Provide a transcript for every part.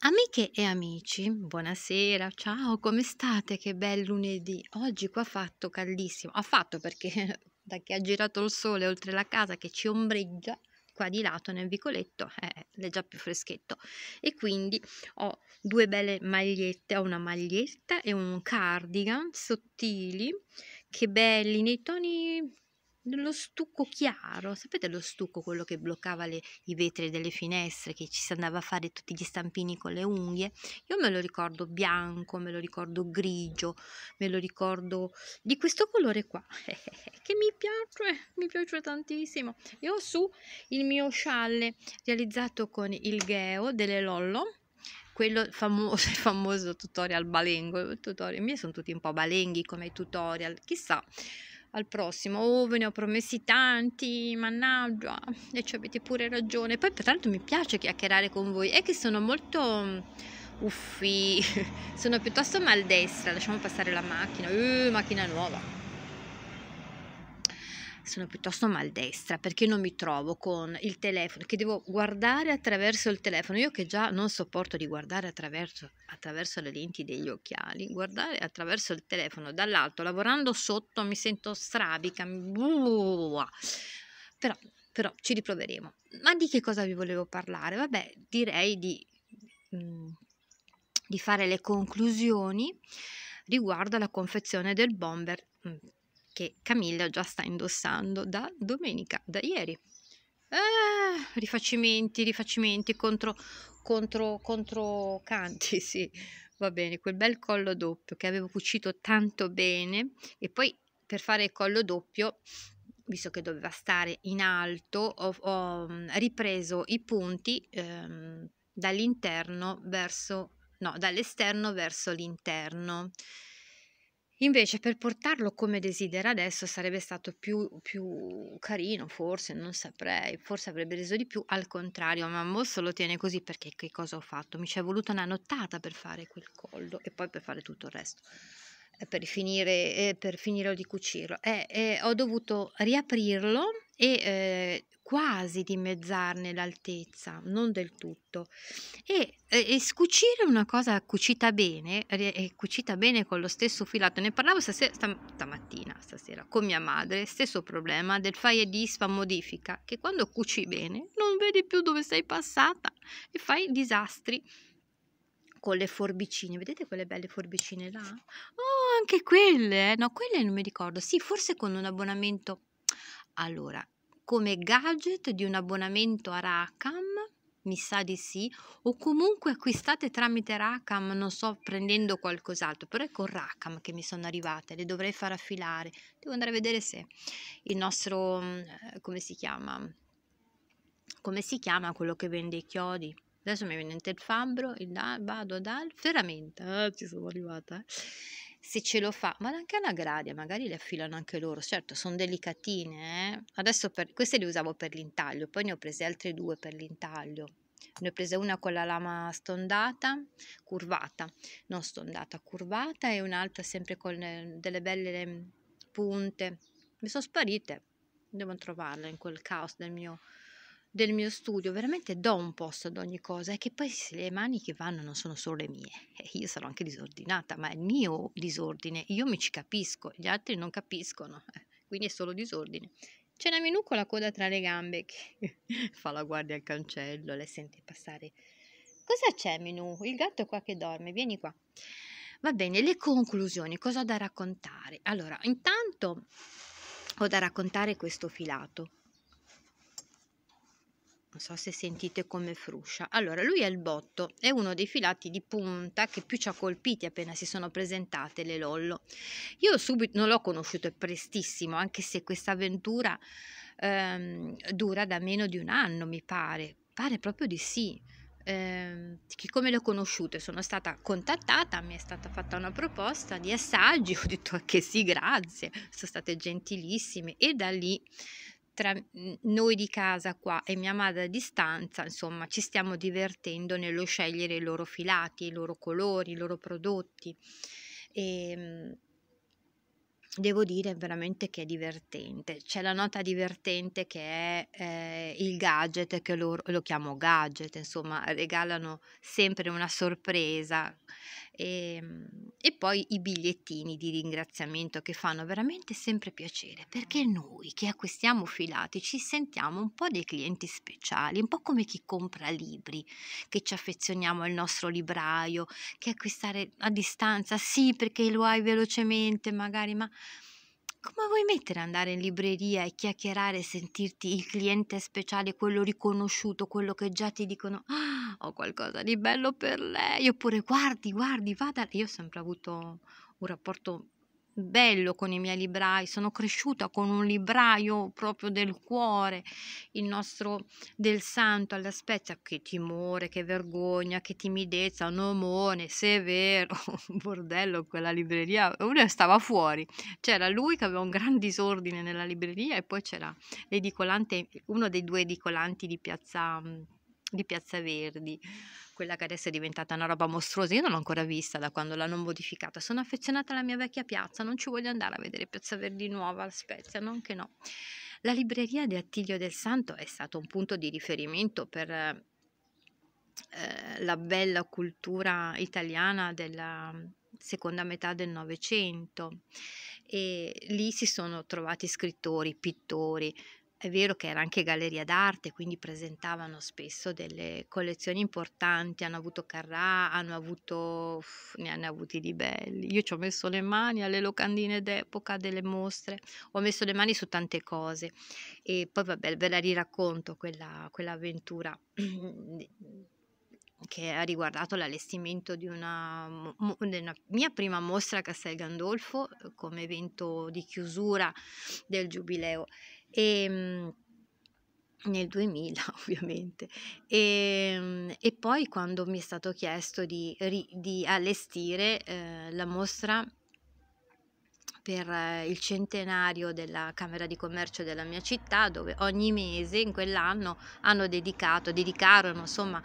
Amiche e amici, buonasera, ciao, come state? Che bel lunedì. Oggi qua ha fatto caldissimo. Ha fatto perché da che ha girato il sole oltre la casa che ci ombreggia qua di lato nel vicoletto eh, è già più freschetto e quindi ho due belle magliette ho una maglietta e un cardigan sottili che belli nei toni dello stucco chiaro, sapete lo stucco quello che bloccava le, i vetri delle finestre, che ci si andava a fare tutti gli stampini con le unghie, io me lo ricordo bianco, me lo ricordo grigio, me lo ricordo di questo colore qua, che mi piace, mi piace tantissimo. E ho su il mio scialle realizzato con il Gheo delle Lollo, quello famoso, famoso tutorial balengo, tutorial, i miei sono tutti un po' balenghi come tutorial, chissà, al prossimo, oh ve ne ho promessi tanti, mannaggia, e ci avete pure ragione. Poi peraltro mi piace chiacchierare con voi, è che sono molto mm, uffi, sono piuttosto maldestra, lasciamo passare la macchina, uh, macchina nuova sono piuttosto maldestra perché non mi trovo con il telefono, che devo guardare attraverso il telefono, io che già non sopporto di guardare attraverso, attraverso le lenti degli occhiali, guardare attraverso il telefono dall'alto, lavorando sotto mi sento strabica, però, però ci riproveremo. Ma di che cosa vi volevo parlare? Vabbè, direi di, mm, di fare le conclusioni riguardo alla confezione del bomber mm, che Camilla già sta indossando da domenica, da ieri. Ah, rifacimenti, rifacimenti contro, contro, contro Canti, sì, va bene, quel bel collo doppio che avevo cucito tanto bene e poi per fare il collo doppio visto che doveva stare in alto, ho, ho mm, ripreso i punti ehm, dall'interno verso no, dall'esterno verso l'interno. Invece per portarlo come desidera adesso sarebbe stato più, più, carino, forse, non saprei, forse avrebbe reso di più, al contrario, ma Mosso lo tiene così perché che cosa ho fatto? Mi ci è voluta una nottata per fare quel collo e poi per fare tutto il resto, per finire, per finire di cucirlo. Eh, eh, ho dovuto riaprirlo e ehm, quasi dimezzarne l'altezza, non del tutto. E, e, scucire una cosa cucita bene, e cucita bene con lo stesso filato, ne parlavo stasera, stam- stamattina, stasera, con mia madre, stesso problema del fai e disfa modifica, che quando cuci bene non vedi più dove sei passata e fai disastri con le forbicine, vedete quelle belle forbicine là? Oh, anche quelle, eh? no, quelle non mi ricordo, sì, forse con un abbonamento allora, come gadget di un abbonamento a Racam, mi sa di sì, o comunque acquistate tramite Racam, non so, prendendo qualcos'altro, però è con Racam che mi sono arrivate, le dovrei far affilare, devo andare a vedere se il nostro, mm, eh, come si chiama, come si chiama quello che vende i chiodi, adesso mi viene in mente il fabbro, il, vado dal ferramenta, ah, eh, ci sono arrivata, eh se ce lo fa, ma anche alla gradia, magari le affilano anche loro, certo sono delicatine, eh? adesso per, queste le usavo per l'intaglio, poi ne ho prese altre due per l'intaglio, ne ho prese una con la lama stondata, curvata, non stondata, curvata e un'altra sempre con delle belle ehm, punte, mi sono sparite, devo trovarla in quel caos del mio del mio studio, veramente do un posto ad ogni cosa e che poi se le mani che vanno non sono solo le mie, eh, io sarò anche disordinata, ma è il mio disordine, io mi ci capisco, gli altri non capiscono, eh, quindi è solo disordine. C'è una Minù con la coda tra le gambe che fa la guardia al cancello, le senti passare. Cosa c'è Minù? Il gatto è qua che dorme, vieni qua. Va bene, le conclusioni, cosa ho da raccontare? Allora, intanto ho da raccontare questo filato non so se sentite come fruscia. Allora, lui è il botto, è uno dei filati di punta che più ci ha colpiti appena si sono presentate le Lollo. Io subito non l'ho conosciuto, è prestissimo, anche se questa avventura ehm, dura da meno di un anno, mi pare. Pare proprio di sì. Eh, come le ho conosciute sono stata contattata, mi è stata fatta una proposta di assaggi, ho detto ah, che sì, grazie, sono state gentilissime e da lì tra noi di casa qua e mia madre a distanza, insomma, ci stiamo divertendo nello scegliere i loro filati, i loro colori, i loro prodotti. E, ehm, devo dire veramente che è divertente. C'è la nota divertente che è eh, il gadget, che loro, lo chiamo gadget, insomma, regalano sempre una sorpresa e, ehm, e poi i bigliettini di ringraziamento che fanno veramente sempre piacere perché noi che acquistiamo filati ci sentiamo un po' dei clienti speciali, un po' come chi compra libri, che ci affezioniamo al nostro libraio, che acquistare a distanza sì perché lo hai velocemente magari, ma come vuoi mettere andare in libreria e chiacchierare e sentirti il cliente speciale, quello riconosciuto, quello che già ti dicono ah ho qualcosa di bello per lei, oppure guardi, guardi, vada. Io ho sempre avuto un rapporto bello con i miei librai, sono cresciuta con un libraio proprio del cuore, il nostro del santo alla spezia, che timore, che vergogna, che timidezza, un omone, severo, bordello quella libreria, uno stava fuori, c'era lui che aveva un gran disordine nella libreria e poi c'era l'edicolante, uno dei due edicolanti di piazza di Piazza Verdi, quella che adesso è diventata una roba mostruosa. Io non l'ho ancora vista da quando l'hanno modificata. Sono affezionata alla mia vecchia piazza, non ci voglio andare a vedere Piazza Verdi nuova a Spezia, non che no. La libreria di Attilio del Santo è stato un punto di riferimento per eh, la bella cultura italiana della seconda metà del Novecento e lì si sono trovati scrittori, pittori, è vero che era anche galleria d'arte, quindi presentavano spesso delle collezioni importanti, hanno avuto Carrà, hanno avuto, uff, ne hanno avuti di belli. Io ci ho messo le mani alle locandine d'epoca delle mostre, ho messo le mani su tante cose e poi vabbè ve la riracconto quella, quell'avventura. che ha riguardato l'allestimento di una, una, mia prima mostra a Castel Gandolfo eh, come evento di chiusura del Giubileo e, ehm, nel 2000 ovviamente e, ehm, e, poi quando mi è stato chiesto di, di allestire eh, la mostra per eh, il centenario della Camera di Commercio della mia città dove ogni mese in quell'anno hanno dedicato, dedicarono insomma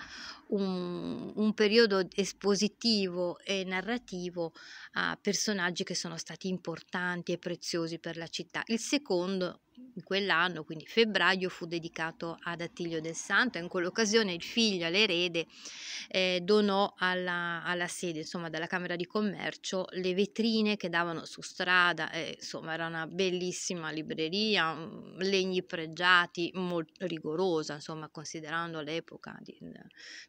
un, un periodo espositivo e narrativo a personaggi che sono stati importanti e preziosi per la città. Il secondo in quell'anno, quindi febbraio, fu dedicato ad Attilio del Santo e in quell'occasione il figlio l'erede, eh, donò alla, alla, sede, insomma, dalla Camera di Commercio le vetrine che davano su strada, eh, insomma, era una bellissima libreria, legni pregiati, molto rigorosa, insomma, considerando l'epoca di,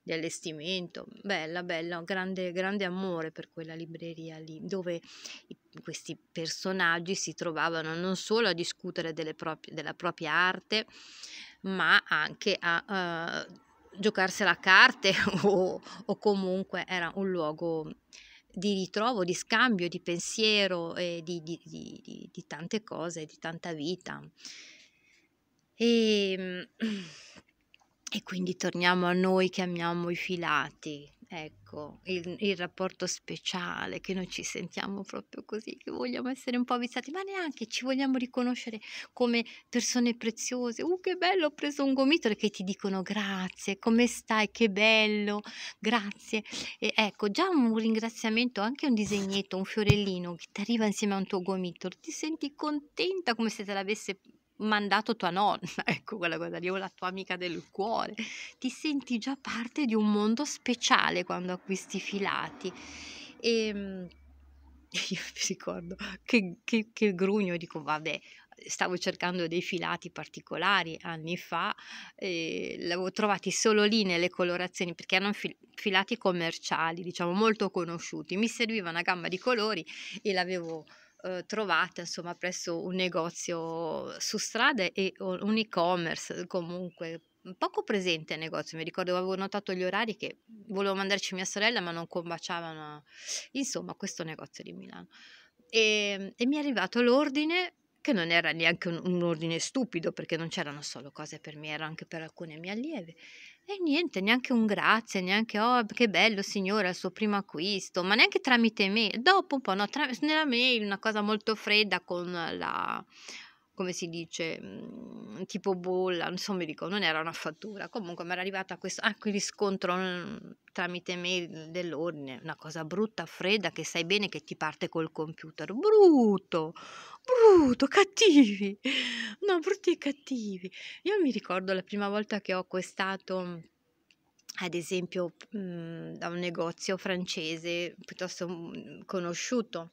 di allestimento, bella, bella, grande, grande amore per quella libreria lì, dove questi personaggi si trovavano non solo a discutere delle proprio, della propria arte, ma anche a uh, giocarsela a carte o, o, comunque era un luogo di ritrovo, di scambio, di pensiero, eh, di, di, di, di, tante cose, di tanta vita. E, ehm, e quindi torniamo a noi che amiamo i filati, Ecco, il, il rapporto speciale, che noi ci sentiamo proprio così, che vogliamo essere un po' avvistati ma neanche ci vogliamo riconoscere come persone preziose. Uh, che bello, ho preso un gomitolo che ti dicono grazie, come stai, che bello, grazie. E ecco, già un ringraziamento, anche un disegnetto, un fiorellino che ti arriva insieme a un tuo gomitolo, ti senti contenta come se te l'avesse mandato tua nonna, ecco quella cosa lì, o la tua amica del cuore. Ti senti già parte di un mondo speciale quando acquisti filati. E ehm, io mi ricordo che, che, che grugno, dico vabbè, stavo cercando dei filati particolari anni fa, e ehm, li avevo trovati solo lì nelle colorazioni perché erano fil- filati commerciali, diciamo molto conosciuti. Mi serviva una gamma di colori e l'avevo eh, trovate insomma presso un negozio su strada e un e-commerce comunque poco presente il negozio, mi ricordo avevo notato gli orari che volevo mandarci mia sorella ma non combaciavano, insomma questo negozio di Milano. E, ehm, e mi è arrivato l'ordine che non era neanche un, un ordine stupido perché non c'erano solo cose per me, era anche per alcune mie allieve e niente, neanche un grazie, neanche oh che bello signore il suo primo acquisto, ma neanche tramite mail, dopo un po', no, tra, nella mail una cosa molto fredda con la, come si dice, mhmm, tipo bolla, non so, mi ricordo, non era una fattura, comunque mi era arrivata questo, ah qui riscontro mhmm, tramite mail dell'ordine, una cosa brutta, fredda, che sai bene che ti parte col computer, brutto, Brutto, cattivi. No, brutti e cattivi. Io mi ricordo la prima volta che ho acquistato ad esempio mh, mhmm, da un negozio francese piuttosto mhmm, conosciuto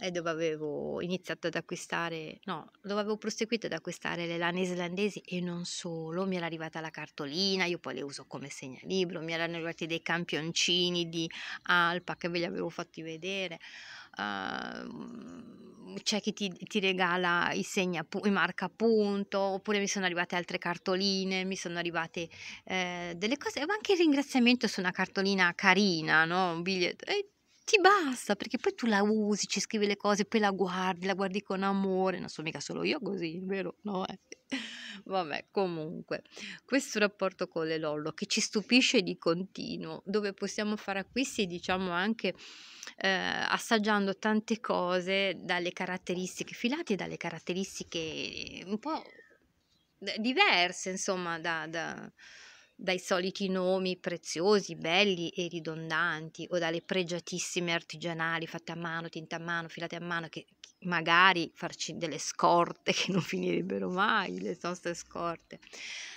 e dove avevo iniziato ad acquistare, no, dove avevo proseguito ad acquistare le lane islandesi e non solo, mi era arrivata la cartolina, io poi le uso come segnalibro, mi erano arrivati dei campioncini di Alpa che ve li avevo fatti vedere. Ehm, c'è chi ti, ti regala i, segna, i marca appunto, oppure mi sono arrivate altre cartoline, mi sono arrivate eh, delle cose, ma anche il ringraziamento su una cartolina carina, no? un biglietto. E ti basta perché poi tu la usi, ci scrivi le cose, poi la guardi, la guardi con amore, non sono mica solo io così, vero? No, eh. Vabbè, comunque, questo rapporto con le Lollo che ci stupisce di continuo, dove possiamo fare acquisti, diciamo anche eh, assaggiando tante cose dalle caratteristiche filate, dalle caratteristiche un po' diverse, insomma, da, da dai soliti nomi preziosi, belli e ridondanti o dalle pregiatissime artigianali fatte a mano, tinte a mano, filate a mano, che magari farci delle scorte che non finirebbero mai, le nostre scorte.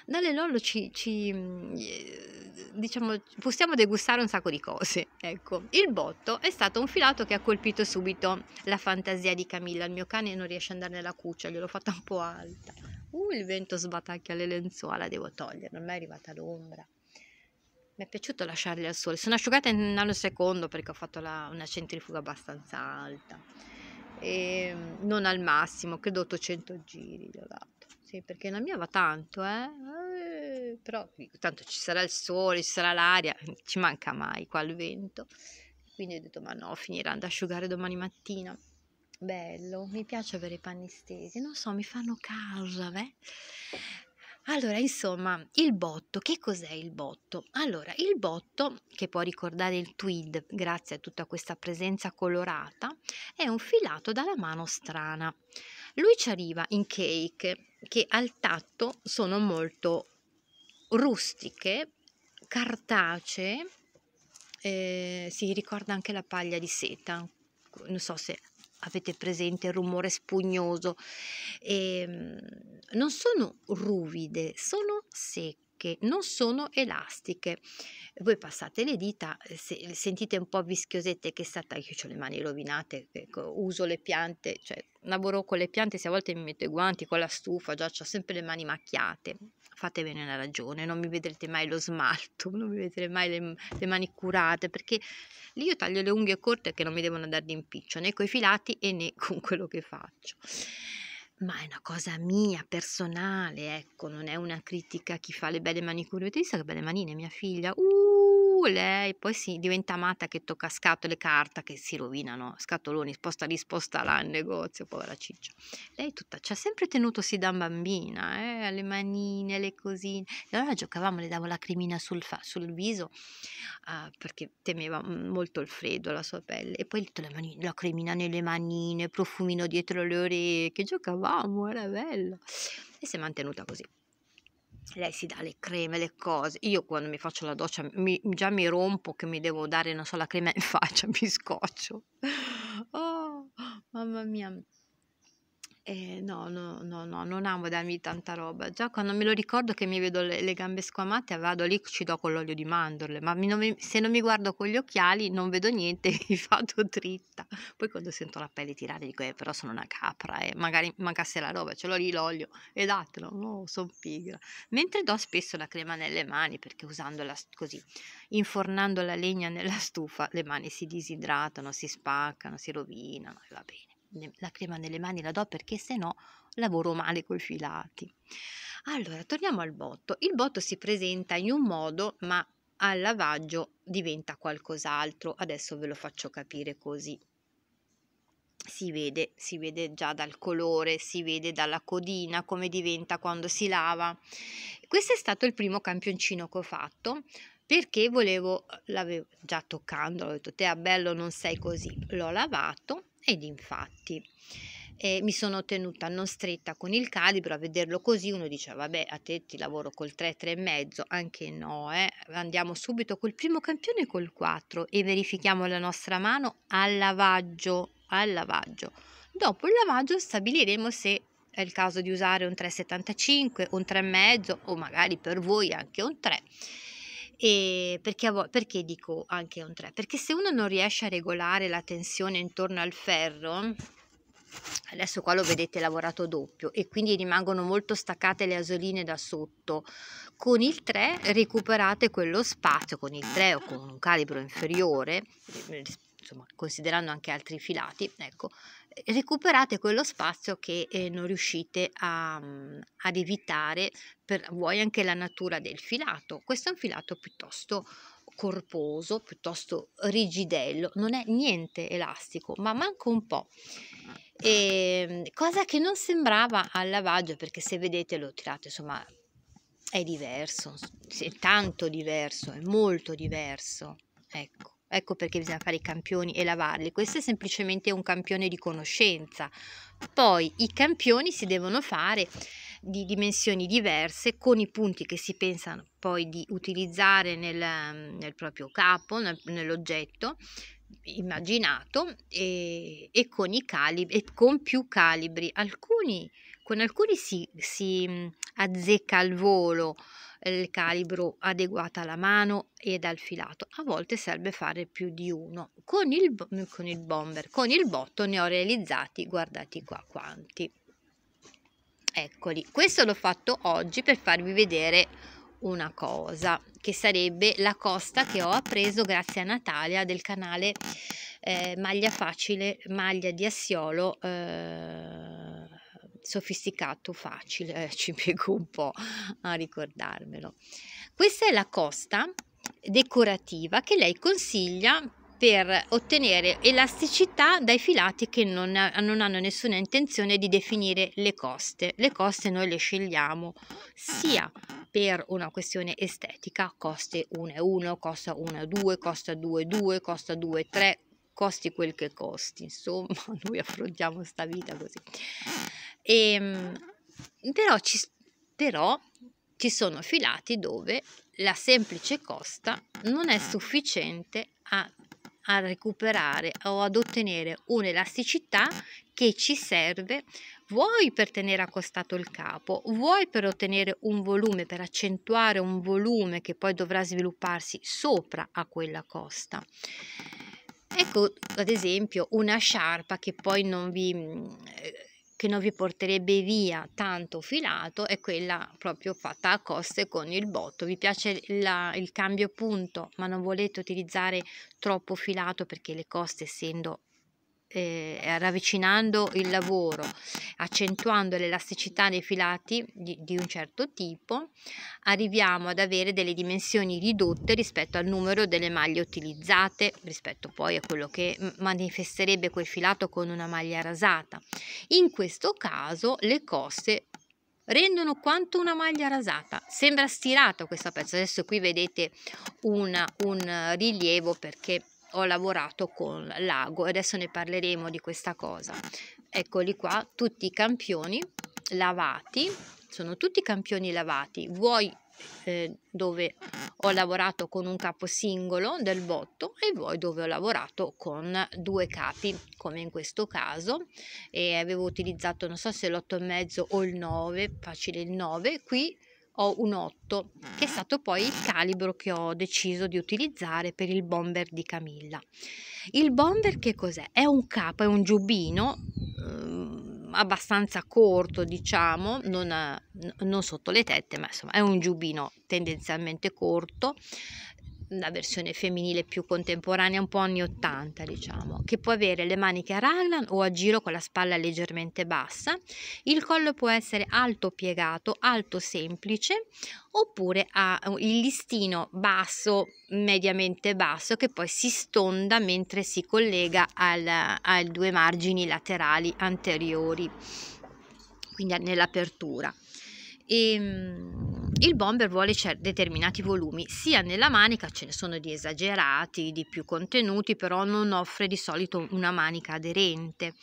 Dalle Lollo ci, ci mm, eh, diciamo, possiamo degustare un sacco di cose. Ecco, il botto è stato un filato che ha colpito subito la fantasia di Camilla. Il mio cane non riesce ad andare nella cuccia, gliel'ho fatta un po' alta. Uh, il vento sbatacchia le lenzuola, devo non mi è arrivata l'ombra. Mi è piaciuto lasciarle al sole, sono asciugate in un nanosecondo perché ho fatto la, una centrifuga abbastanza alta. E, ehm, non al massimo, credo 800 giri gli ho dato. Sì, perché la mia va tanto, eh? Eh, però tanto ci sarà il sole, ci sarà l'aria, ci manca mai qua il vento. Quindi ho detto ma no, finirà ad asciugare domani mattina. Bello, mi piace avere i panni stesi, non so, mi fanno causa, beh. Allora, insomma, il botto, che cos'è il botto? Allora, il botto, che può ricordare il tweed grazie a tutta questa presenza colorata, è un filato dalla mano strana. Lui ci arriva in cake che al tatto sono molto rustiche, cartacee, eh, si ricorda anche la paglia di seta, non so se avete presente il rumore spugnoso, e, ehm, non sono ruvide, sono secche che non sono elastiche. Voi passate le dita, eh, se, eh, sentite un po' vischiosette che stata, io ho le mani rovinate, ecco, uso le piante, cioè lavoro con le piante, se a volte mi metto i guanti con la stufa, già ho sempre le mani macchiate, fatevene una ragione, non mi vedrete mai lo smalto, non mi vedrete mai le, le mani curate, perché lì io taglio le unghie corte che non mi devono andare di impiccio, né coi filati e né con quello che faccio ma è una cosa mia, personale, ecco, non è una critica a chi fa le belle manicure. Vedete che belle manine, mia figlia? Uh! cool, e poi si diventa amata che tocca scatole, carta che si rovinano, scatoloni, sposta lì, sposta là in negozio, povera ciccia. Lei tutta ci ha sempre tenutosi da bambina, eh? alle manine, le cosine. E allora giocavamo, le davo la cremina sul, fa- sul viso uh, perché temeva mm, molto il freddo la sua pelle, e poi tutta la, manine, la cremina nelle manine, profumino dietro le orecchie, giocavamo, era bello. E si è mantenuta così lei si dà le creme, le cose. Io quando mi faccio la doccia mi, già mi rompo che mi devo dare, non so, la crema in faccia, mi scoccio. Oh, mamma mia. Eh, no, no, no, no, non amo darmi tanta roba. Già quando me lo ricordo che mi vedo le, le gambe squamate, vado lì, ci do con l'olio di mandorle, ma mi, non se non mi guardo con gli occhiali non vedo niente, mi vado dritta. Poi quando sento la pelle tirare dico, eh, però sono una capra, eh, magari mancasse la roba, ce l'ho lì l'olio e datelo, no, sono pigra. Mentre do spesso la crema nelle mani, perché usandola così, infornando la legna nella stufa, le mani si disidratano, si spaccano, si rovinano va bene la crema nelle mani la do perché se no lavoro male coi filati. Allora, torniamo al botto. Il botto si presenta in un modo, ma al lavaggio diventa qualcos'altro. Adesso ve lo faccio capire così. Si vede, si vede già dal colore, si vede dalla codina come diventa quando si lava. Questo è stato il primo campioncino che ho fatto perché volevo, l'avevo già toccando, ho detto te a bello non sei così, l'ho lavato ed infatti eh, mi sono tenuta non stretta con il calibro, a vederlo così uno diceva vabbè a te ti lavoro col 3, 3,5, anche no, eh. andiamo subito col primo campione col 4 e verifichiamo la nostra mano al lavaggio, al lavaggio. Dopo il lavaggio stabiliremo se è il caso di usare un 3,75, un 3,5 o magari per voi anche un 3 e perché, perché dico anche un 3? Perché se uno non riesce a regolare la tensione intorno al ferro, adesso qua lo vedete lavorato doppio e quindi rimangono molto staccate le asoline da sotto con il 3 recuperate quello spazio con il 3 o con un calibro inferiore eh, insomma considerando anche altri filati ecco recuperate quello spazio che eh, non riuscite a, mhmm, ad evitare per voi anche la natura del filato. Questo è un filato piuttosto corposo, piuttosto rigidello, non è niente elastico, ma manca un po'. E, ehm, cosa che non sembrava al lavaggio, perché se vedete l'ho tirato, insomma, è diverso, è tanto diverso, è molto diverso, ecco. Ecco perché bisogna fare i campioni e lavarli. Questo è semplicemente un campione di conoscenza. Poi i campioni si devono fare di dimensioni diverse con i punti che si pensano poi di utilizzare nel, nel proprio capo, nel, nell'oggetto immaginato e, e, con i calibri e con più calibri. Alcuni, con alcuni si, si azzecca al volo il calibro adeguato alla mano ed al filato. A volte serve fare più di uno. Con il, mhmm, con il bomber, con il botto ne ho realizzati, guardati qua quanti. Eccoli, questo l'ho fatto oggi per farvi vedere una cosa che sarebbe la costa che ho appreso grazie a Natalia del canale eh, Maglia Facile Maglia di Assiolo eh, sofisticato, facile, eh, ci piego un po' a ricordarmelo. Questa è la costa decorativa che lei consiglia per ottenere elasticità dai filati che non, non, hanno nessuna intenzione di definire le coste. Le coste noi le scegliamo sia per una questione estetica, coste 1 e 1, costa 1 2, costa 2 2, costa 2 3, costi quel che costi, insomma noi affrontiamo sta vita così e, ehm, però, ci, però ci sono filati dove la semplice costa non è sufficiente a, a recuperare o ad ottenere un'elasticità che ci serve vuoi per tenere accostato il capo, vuoi per ottenere un volume, per accentuare un volume che poi dovrà svilupparsi sopra a quella costa. Ecco ad esempio una sciarpa che poi non vi mm, eh, che non vi porterebbe via tanto filato è quella proprio fatta a coste con il botto. Vi piace la, il cambio punto ma non volete utilizzare troppo filato perché le coste essendo eh, ravvicinando il lavoro, accentuando l'elasticità dei filati di, di un certo tipo, arriviamo ad avere delle dimensioni ridotte rispetto al numero delle maglie utilizzate, rispetto poi a quello che manifesterebbe quel filato con una maglia rasata. In questo caso le coste rendono quanto una maglia rasata. Sembra stirata questo pezzo, adesso qui vedete una, un eh, rilievo perché ho lavorato con l'ago e adesso ne parleremo di questa cosa eccoli qua tutti i campioni lavati sono tutti campioni lavati vuoi eh, dove ho lavorato con un capo singolo del botto e voi dove ho lavorato con due capi come in questo caso e avevo utilizzato non so se l'8 e mezzo o il 9 facile il 9 qui ho un 8 che è stato poi il calibro che ho deciso di utilizzare per il bomber di Camilla. Il bomber che cos'è? È un capo, è un giubbino eh, abbastanza corto diciamo, non, eh, non, sotto le tette ma insomma è un giubbino tendenzialmente corto la versione femminile più contemporanea, un po' anni 80 diciamo, che può avere le maniche a raglan o a giro con la spalla leggermente bassa, il collo può essere alto piegato, alto semplice oppure ha il listino basso, mediamente basso, che poi si stonda mentre si collega ai due margini laterali anteriori, quindi nell'apertura. E, ehm, il bomber vuole determinati volumi, sia nella manica, ce ne sono di esagerati, di più contenuti, però non offre di solito una manica aderente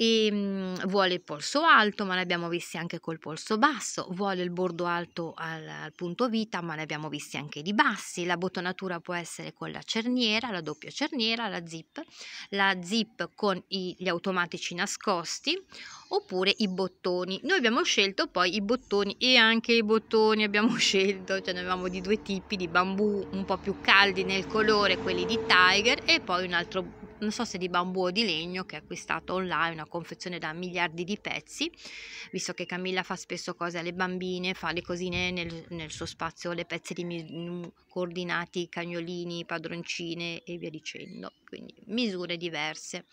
e mh, mhmm, vuole il polso alto ma ne abbiamo visti anche col polso basso, vuole il bordo alto al, al, punto vita ma ne abbiamo visti anche di bassi, la bottonatura può essere con la cerniera, la doppia cerniera, la zip, la zip con i, gli automatici nascosti oppure i bottoni, noi abbiamo scelto poi i bottoni e anche i bottoni abbiamo scelto, cioè ne avevamo di due tipi di bambù un po' più caldi nel colore, quelli di Tiger e poi un altro non so se di bambù o di legno che ho acquistato online, una confezione da miliardi di pezzi, visto che Camilla fa spesso cose alle bambine, fa le cosine nel, nel suo spazio, le pezze di mis- mm, coordinati, cagnolini, padroncine e via dicendo, quindi misure diverse.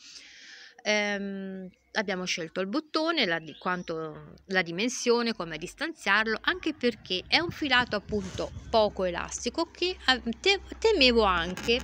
Ehm, abbiamo scelto il bottone, la, di quanto, la dimensione, come distanziarlo, anche perché è un filato appunto poco elastico che ah, te- temevo anche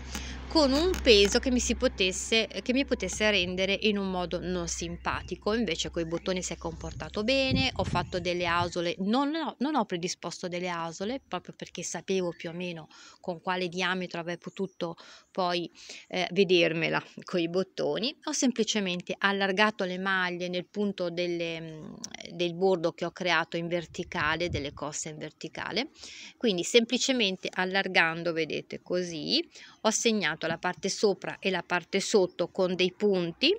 con un peso che mi, si potesse, che mi potesse rendere in un modo non simpatico. Invece con i bottoni si è comportato bene, ho fatto delle asole, non, no, non ho predisposto delle asole proprio perché sapevo più o meno con quale diametro avrei potuto poi eh, vedermela con i bottoni. Ho semplicemente allargato le maglie nel punto delle, mm, del bordo che ho creato in verticale, delle coste in verticale. Quindi semplicemente allargando, vedete così, ho segnato la parte sopra e la parte sotto con dei punti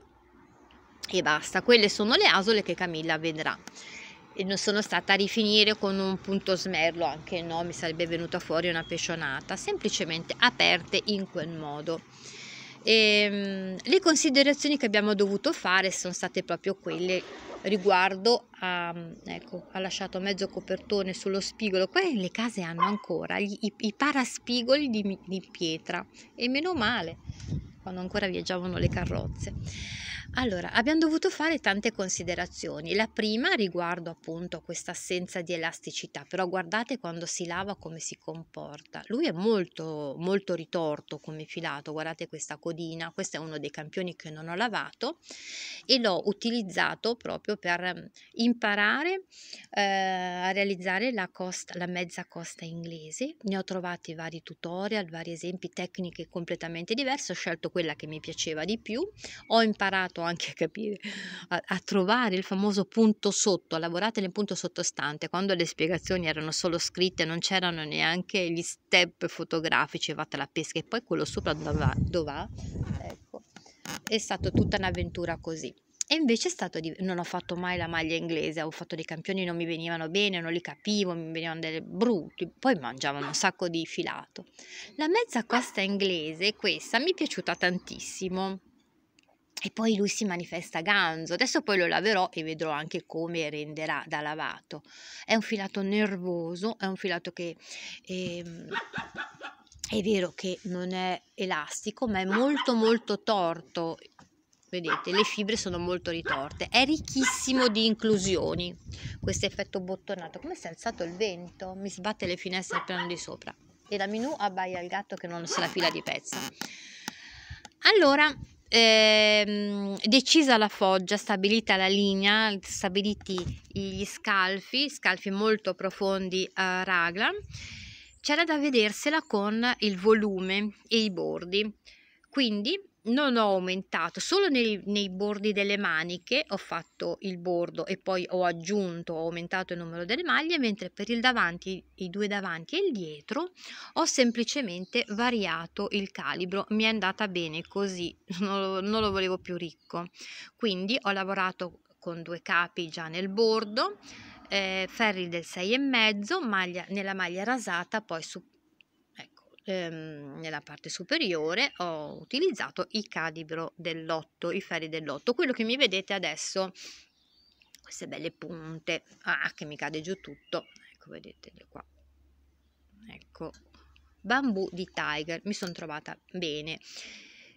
e basta quelle sono le asole che Camilla vedrà e non sono stata a rifinire con un punto smerlo anche no mi sarebbe venuta fuori una pescionata semplicemente aperte in quel modo e, ehm, le considerazioni che abbiamo dovuto fare sono state proprio quelle riguardo a, ecco, ha lasciato mezzo copertone sullo spigolo, qua le case hanno ancora gli, i, i, paraspigoli di, di pietra e meno male quando ancora viaggiavano le carrozze. Allora, abbiamo dovuto fare tante considerazioni. La prima riguardo appunto a questa assenza di elasticità, però guardate quando si lava come si comporta. Lui è molto molto ritorto come filato, guardate questa codina, questo è uno dei campioni che non ho lavato e l'ho utilizzato proprio per ehm, imparare eh, a realizzare la, costa, la mezza costa inglese. Ne ho trovati vari tutorial, vari esempi, tecniche completamente diverse, ho scelto quella che mi piaceva di più, ho imparato anche a capire, a, a trovare il famoso punto sotto, a lavorare nel punto sottostante, quando le spiegazioni erano solo scritte, non c'erano neanche gli step fotografici, fate la pesca e poi quello sopra dove va, dove va? Ecco. è stata tutta un'avventura così. E invece è stato di... non ho fatto mai la maglia inglese, ho fatto dei campioni, non mi venivano bene, non li capivo, mi venivano delle brutti, poi mangiavano un sacco di filato. La mezza costa inglese, questa, mi è piaciuta tantissimo e poi lui si manifesta ganzo. Adesso poi lo laverò e vedrò anche come renderà da lavato. È un filato nervoso, è un filato che eh, è vero che non è elastico, ma è molto molto torto. Vedete, le fibre sono molto ritorte. È ricchissimo di inclusioni. Questo effetto bottonato, come si è alzato il vento, mi sbatte le finestre al piano di sopra. E la Minù abbaia il gatto che non se la fila di pezza. Allora, ehm, decisa la foggia, stabilita la linea, stabiliti gli scalfi, scalfi molto profondi a ragla, c'era da vedersela con il volume e i bordi. Quindi non ho aumentato solo nei, nei, bordi delle maniche ho fatto il bordo e poi ho aggiunto ho aumentato il numero delle maglie mentre per il davanti i due davanti e il dietro ho semplicemente variato il calibro mi è andata bene così non lo, non lo volevo più ricco quindi ho lavorato con due capi già nel bordo eh, ferri del 6 e mezzo maglia, nella maglia rasata poi su ehm, nella parte superiore ho utilizzato il calibro dell'otto, i ferri dell'otto, quello che mi vedete adesso, queste belle punte, ah che mi cade giù tutto, ecco vedetele qua, ecco, bambù di Tiger, mi sono trovata bene.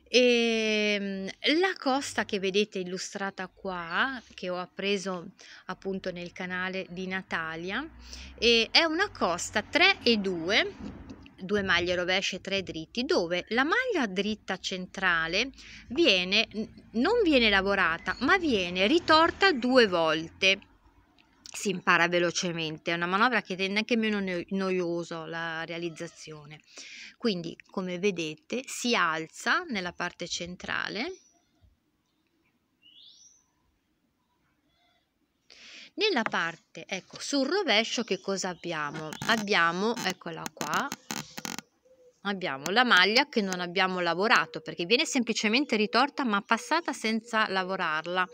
E ehm, la costa che vedete illustrata qua, che ho appreso appunto nel canale di Natalia, eh, è una costa 3 e 2 due maglie rovesce, tre dritti, dove la maglia dritta centrale viene, non viene lavorata, ma viene ritorta due volte. Si impara velocemente, è una manovra che rende anche meno noioso la realizzazione. Quindi, come vedete, si alza nella parte centrale, Nella parte, ecco, sul rovescio che cosa abbiamo? Abbiamo, eccola qua, abbiamo la maglia che non abbiamo lavorato perché viene semplicemente ritorta ma passata senza lavorarla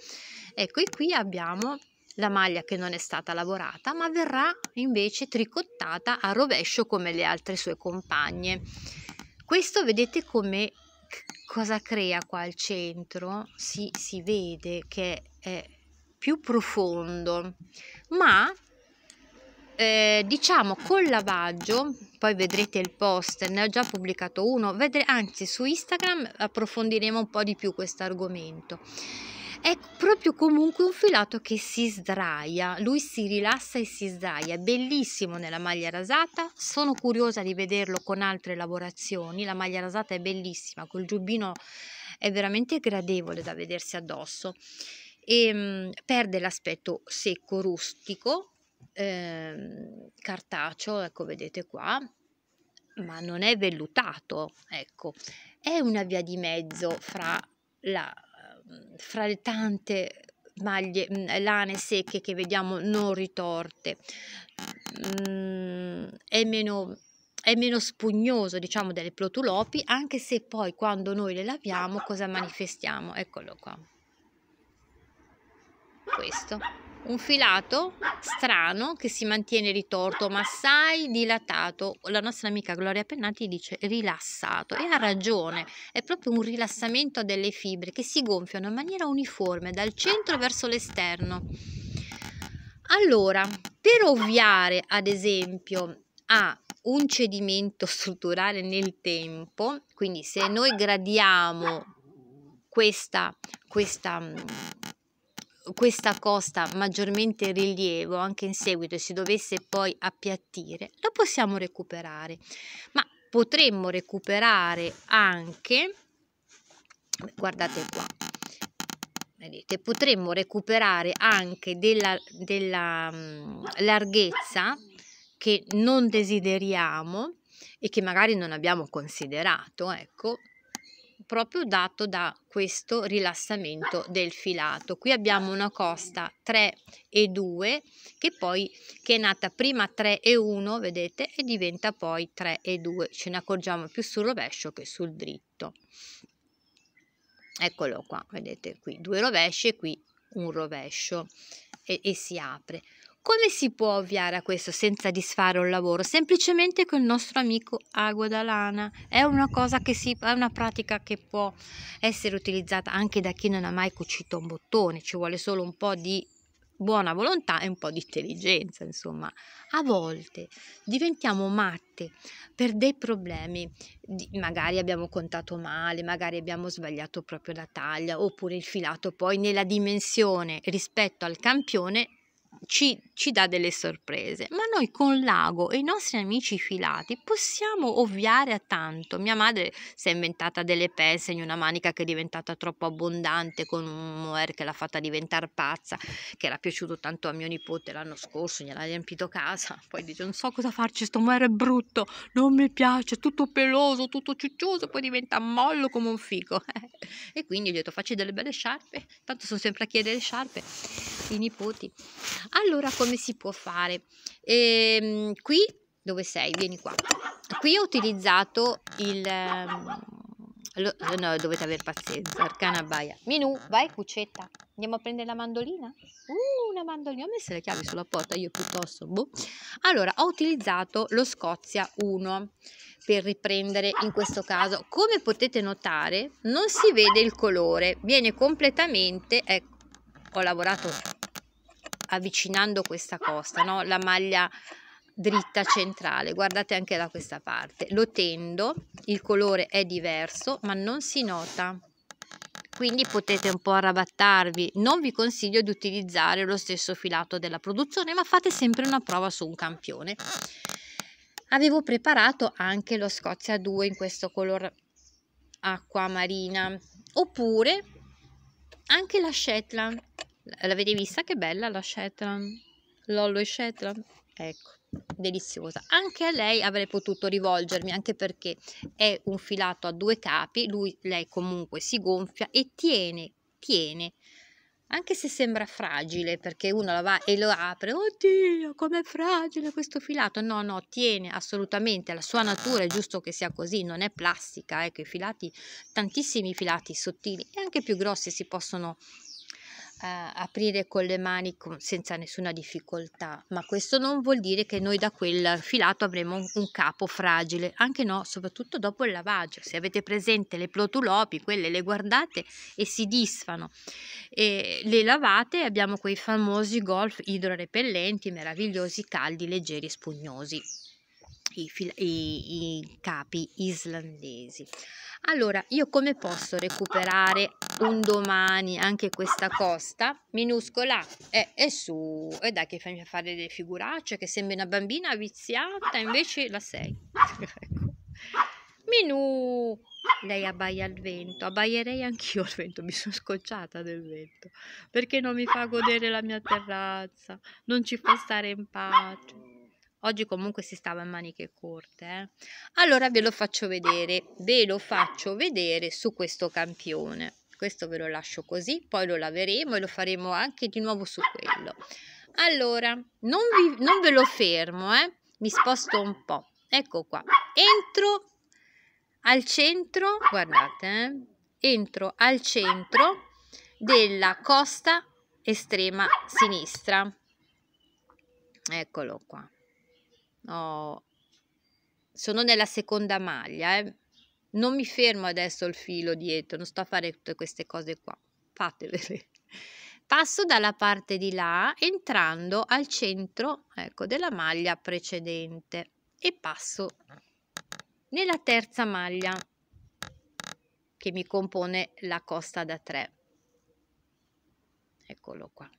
ecco e qui abbiamo la maglia che non è stata lavorata ma verrà invece tricottata a rovescio come le altre sue compagne questo vedete come cosa crea qua al centro si, si vede che è più profondo ma eh, diciamo col lavaggio poi vedrete il post ne ho già pubblicato uno vedre, anzi su instagram approfondiremo un po di più questo argomento è proprio comunque un filato che si sdraia, lui si rilassa e si sdraia, è bellissimo nella maglia rasata, sono curiosa di vederlo con altre lavorazioni, la maglia rasata è bellissima, col giubbino è veramente gradevole da vedersi addosso e ehm, mh, perde l'aspetto secco, rustico, eh, cartaceo, ecco vedete qua, ma non è vellutato, ecco, è una via di mezzo fra, la, ehm, fra le tante maglie, mm, lane secche che vediamo non ritorte, mm, è meno è meno spugnoso diciamo delle plotulopi anche se poi quando noi le laviamo cosa manifestiamo eccolo qua questo un filato strano che si mantiene ritorto ma assai dilatato. La nostra amica Gloria Pennati dice rilassato e ha ragione, è proprio un rilassamento delle fibre che si gonfiano in maniera uniforme dal centro verso l'esterno. Allora, per ovviare ad esempio a un cedimento strutturale nel tempo, quindi se noi gradiamo questa, questa questa costa maggiormente in rilievo anche in seguito e si dovesse poi appiattire, la possiamo recuperare, ma potremmo recuperare anche, guardate qua, vedete, potremmo recuperare anche della, della mhmm, larghezza che non desideriamo e che magari non abbiamo considerato, ecco, proprio dato da questo rilassamento del filato. Qui abbiamo una costa 3 e 2 che poi che è nata prima 3 e 1, vedete, e diventa poi 3 e 2. Ce ne accorgiamo più sul rovescio che sul dritto. Eccolo qua, vedete qui due rovesci e qui un rovescio e, e si apre. Come si può ovviare a questo senza disfare un lavoro? Semplicemente con il nostro amico Aguadalana. È una cosa che si è una pratica che può essere utilizzata anche da chi non ha mai cucito un bottone, ci vuole solo un po' di buona volontà e un po' di intelligenza, insomma. A volte diventiamo matte per dei problemi, magari abbiamo contato male, magari abbiamo sbagliato proprio la taglia, oppure il filato poi nella dimensione rispetto al campione ci, ci, dà delle sorprese, ma noi con l'ago e i nostri amici filati possiamo ovviare a tanto. Mia madre si è inventata delle pezze in una manica che è diventata troppo abbondante con un moer che l'ha fatta diventare pazza, che era piaciuto tanto a mio nipote l'anno scorso, gliel'ha riempito casa, poi dice non so cosa farci, sto moer è brutto, non mi piace, tutto peloso, tutto ciuccioso, poi diventa mollo come un fico. e quindi gli ho detto facci delle belle sciarpe, tanto sono sempre a chiedere sciarpe, i nipoti. Allora come si può fare? Ehm, qui, dove sei? Vieni qua. Qui ho utilizzato il... Ehm, lo, no, dovete avere pazienza, arcana baia. Minù, vai cucetta. Andiamo a prendere la mandolina? Uh, una mandolina. Ho messo le chiavi sulla porta, io piuttosto. Boh. Allora, ho utilizzato lo Scozia 1 per riprendere in questo caso. Come potete notare, non si vede il colore. Viene completamente... Ecco, ho lavorato avvicinando questa costa, no? la maglia dritta centrale, guardate anche da questa parte, lo tendo, il colore è diverso ma non si nota, quindi potete un po' arrabattarvi, non vi consiglio di utilizzare lo stesso filato della produzione ma fate sempre una prova su un campione. Avevo preparato anche lo Scozia 2 in questo color acqua marina oppure anche la Shetland L'avete vista che bella la Shetland? Lollo e Shetland? Ecco, deliziosa. Anche a lei avrei potuto rivolgermi, anche perché è un filato a due capi, lui, lei comunque si gonfia e tiene, tiene, anche se sembra fragile, perché uno la va e lo apre, oddio, com'è fragile questo filato. No, no, tiene assolutamente, la sua natura è giusto che sia così, non è plastica, ecco, i filati, tantissimi filati sottili e anche più grossi si possono aprire con le mani con, senza nessuna difficoltà, ma questo non vuol dire che noi da quel filato avremo un, un, capo fragile, anche no, soprattutto dopo il lavaggio. Se avete presente le plotulopi, quelle le guardate e si disfano, e le lavate abbiamo quei famosi golf idrorepellenti, meravigliosi, caldi, leggeri e spugnosi i, i, i capi islandesi. Allora, io come posso recuperare un domani anche questa costa? Minuscola, e, e su, e dai che fammi fare delle figuracce, che sembri una bambina viziata, invece la sei. ecco. Minù, lei abbaia al vento, abbaierei anch'io al vento, mi sono scocciata del vento, perché non mi fa godere la mia terrazza, non ci fa stare in pace. Oggi comunque si stava in maniche corte. Eh? Allora ve lo faccio vedere, ve lo faccio vedere su questo campione. Questo ve lo lascio così, poi lo laveremo e lo faremo anche di nuovo su quello. Allora, non, vi, non ve lo fermo, eh? mi sposto un po'. Ecco qua, entro al centro, guardate, eh? entro al centro della costa estrema sinistra. Eccolo qua. Oh, sono nella seconda maglia, eh. Non mi fermo adesso il filo dietro, non sto a fare tutte queste cose qua. Fatevele. Passo dalla parte di là entrando al centro ecco, della maglia precedente e passo nella terza maglia che mi compone la costa da 3. Eccolo qua.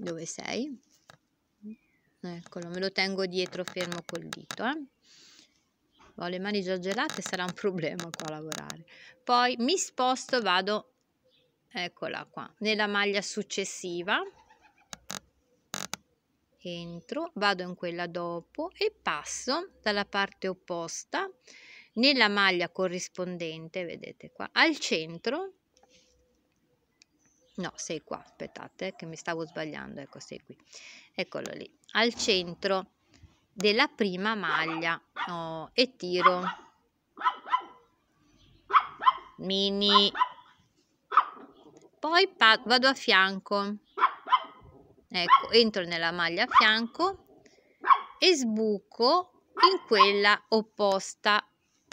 dove sei eccolo me lo tengo dietro fermo col dito eh. ho le mani già gelate sarà un problema qua lavorare poi mi sposto vado eccola qua nella maglia successiva entro vado in quella dopo e passo dalla parte opposta nella maglia corrispondente vedete qua al centro no sei qua aspettate eh, che mi stavo sbagliando ecco sei qui eccolo lì al centro della prima maglia oh, e tiro mini poi vado a fianco ecco entro nella maglia a fianco e sbuco in quella opposta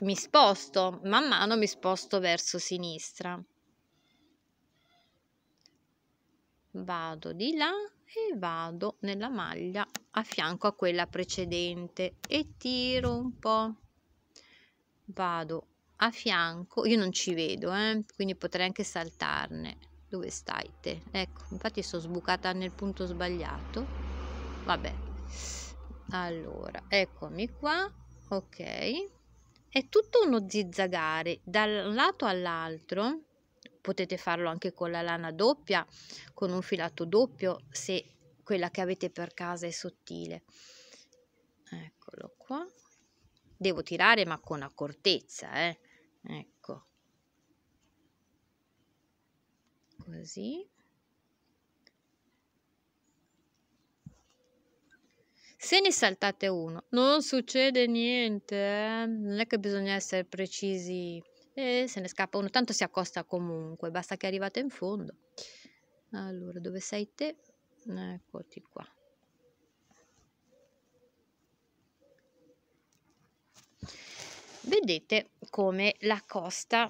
mi sposto man mano mi sposto verso sinistra vado di là e vado nella maglia a fianco a quella precedente e tiro un po' vado a fianco io non ci vedo eh? quindi potrei anche saltarne dove stai te ecco infatti sono sbucata nel punto sbagliato vabbè allora eccomi qua ok è tutto uno zizzagare dal lato all'altro potete farlo anche con la lana doppia, con un filato doppio se quella che avete per casa è sottile. Eccolo qua. Devo tirare ma con accortezza, eh. Ecco. Così. Se ne saltate uno, non succede niente, eh? non è che bisogna essere precisi e se ne scappa uno, tanto si accosta comunque, basta che è arrivato in fondo. Allora, dove sei te? Eccoti qua. Vedete come la costa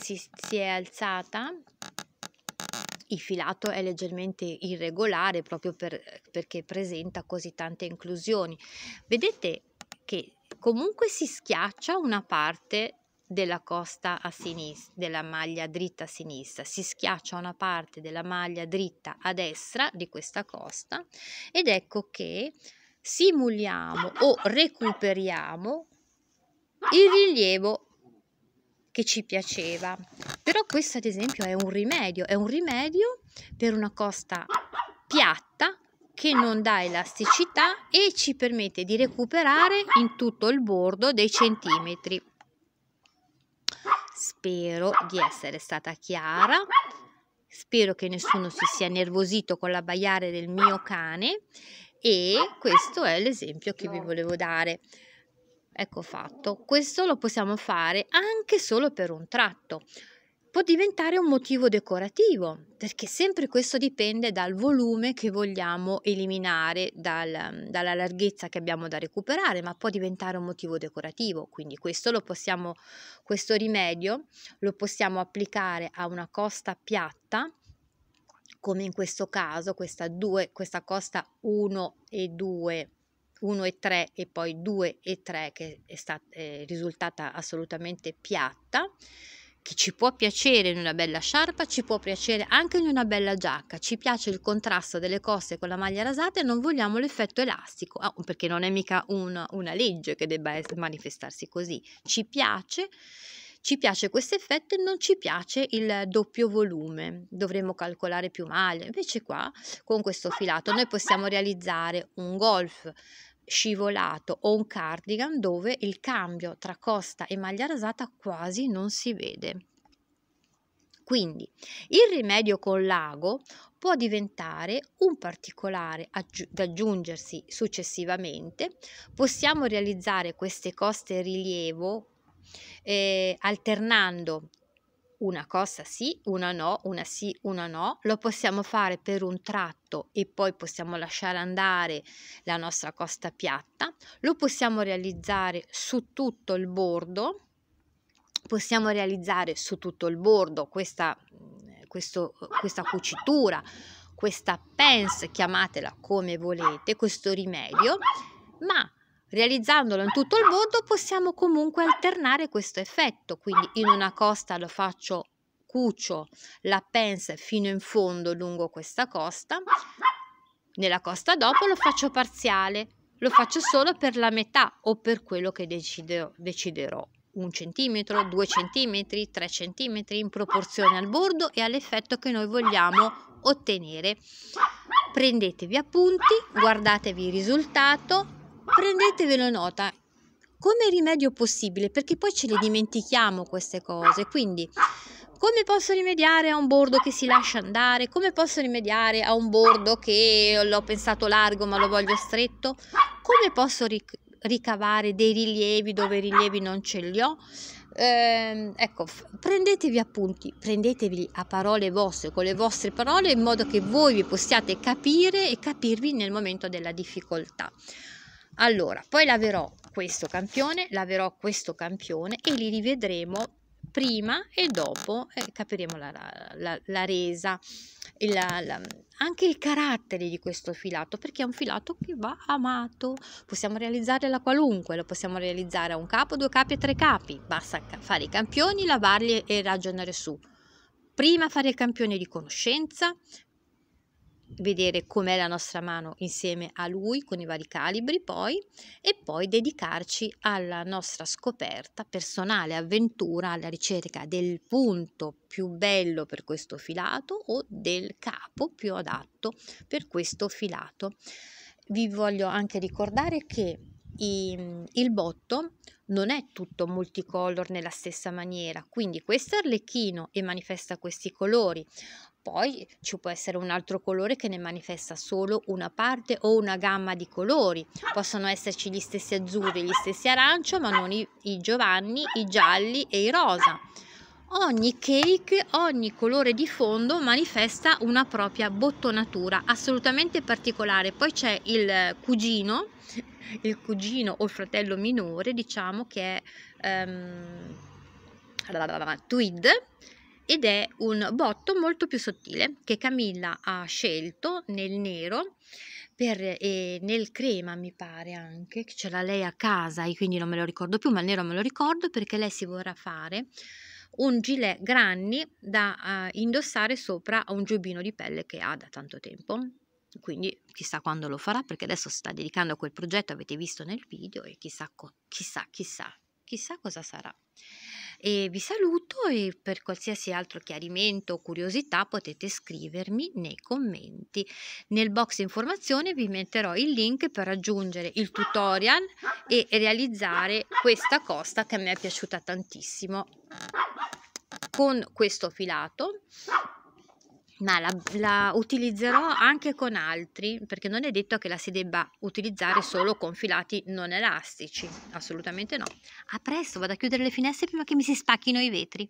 si, si è alzata il filato è leggermente irregolare proprio per, perché presenta così tante inclusioni. Vedete che comunque si schiaccia una parte della costa a sinistra, della maglia dritta a sinistra, si schiaccia una parte della maglia dritta a destra di questa costa ed ecco che simuliamo o recuperiamo il rilievo che ci piaceva. Però questo ad esempio è un rimedio, è un rimedio per una costa piatta che non dà elasticità e ci permette di recuperare in tutto il bordo dei centimetri. Spero di essere stata chiara. Spero che nessuno si sia nervosito con l'abbaiare del mio cane e questo è l'esempio che vi volevo dare. Ecco fatto, questo lo possiamo fare anche solo per un tratto può diventare un motivo decorativo, perché sempre questo dipende dal volume che vogliamo eliminare, dal, dalla larghezza che abbiamo da recuperare, ma può diventare un motivo decorativo. Quindi questo, lo possiamo, questo rimedio lo possiamo applicare a una costa piatta, come in questo caso, questa, due, questa costa 1 e 2 1 e 3 e poi 2 e 3 che è, stata, è risultata assolutamente piatta che ci può piacere in una bella sciarpa, ci può piacere anche in una bella giacca, ci piace il contrasto delle coste con la maglia rasata e non vogliamo l'effetto elastico, ah, perché non è mica una, una legge che debba manifestarsi così, ci piace ci piace questo effetto e non ci piace il doppio volume, dovremmo calcolare più maglie. Invece qua, con questo filato, noi possiamo realizzare un golf scivolato o un cardigan dove il cambio tra costa e maglia rasata quasi non si vede. Quindi il rimedio con l'ago può diventare un particolare aggi- da aggiungersi successivamente. Possiamo realizzare queste coste rilievo eh, alternando una cosa sì, una no, una sì, una no, lo possiamo fare per un tratto e poi possiamo lasciare andare la nostra costa piatta, lo possiamo realizzare su tutto il bordo, possiamo realizzare su tutto il bordo questa, questo, questa cucitura, questa pence, chiamatela come volete, questo rimedio, ma Realizzandolo in tutto il bordo possiamo comunque alternare questo effetto, quindi in una costa lo faccio cucio la pence fino in fondo lungo questa costa, nella costa dopo lo faccio parziale, lo faccio solo per la metà o per quello che deciderò, deciderò. 1 cm, 2 cm, 3 cm in proporzione al bordo e all'effetto che noi vogliamo ottenere. Prendetevi appunti, guardatevi il risultato, prendetevelo nota come rimedio possibile, perché poi ce le dimentichiamo queste cose. Quindi, come posso rimediare a un bordo che si lascia andare? Come posso rimediare a un bordo che l'ho pensato largo ma lo voglio stretto? Come posso ric- ricavare dei rilievi dove rilievi non ce li ho? Eh, ecco, prendetevi appunti, prendetevi a parole vostre, con le vostre parole, in modo che voi vi possiate capire e capirvi nel momento della difficoltà allora poi laverò questo campione laverò questo campione e li rivedremo prima e dopo eh, capiremo la, la, la resa la, anche il carattere di questo filato perché è un filato che va amato possiamo realizzare la qualunque lo possiamo realizzare a un capo due capi e tre capi basta fare i campioni lavarli e ragionare su prima fare il campione di conoscenza vedere com'è la nostra mano insieme a lui con i vari calibri poi e poi dedicarci alla nostra scoperta personale, avventura, alla ricerca del punto più bello per questo filato o del capo più adatto per questo filato. Vi voglio anche ricordare che il botto non è tutto multicolor nella stessa maniera, quindi questo arlecchino e manifesta questi colori, poi ci può essere un altro colore che ne manifesta solo una parte o una gamma di colori. Possono esserci gli stessi azzurri, gli stessi arancio, ma non i, i giovanni, i gialli e i rosa. Ogni cake, ogni colore di fondo manifesta una propria bottonatura assolutamente particolare. Poi c'è il cugino, il cugino o il fratello minore, diciamo che è um, tweed ed è un botto molto più sottile che Camilla ha scelto nel nero per, e nel crema mi pare anche che ce l'ha lei a casa e quindi non me lo ricordo più ma il nero me lo ricordo perché lei si vorrà fare un gilet granni da uh, indossare sopra a un giubbino di pelle che ha da tanto tempo quindi chissà quando lo farà perché adesso si sta dedicando a quel progetto avete visto nel video e chissà chissà chissà chissà cosa sarà e vi saluto e per qualsiasi altro chiarimento o curiosità potete scrivermi nei commenti. Nel box informazione vi metterò il link per raggiungere il tutorial e realizzare questa costa che a me è piaciuta tantissimo. Con questo filato ma la, la, utilizzerò anche con altri perché non è detto che la si debba utilizzare solo con filati non elastici assolutamente no a presto vado a chiudere le finestre prima che mi si spacchino i vetri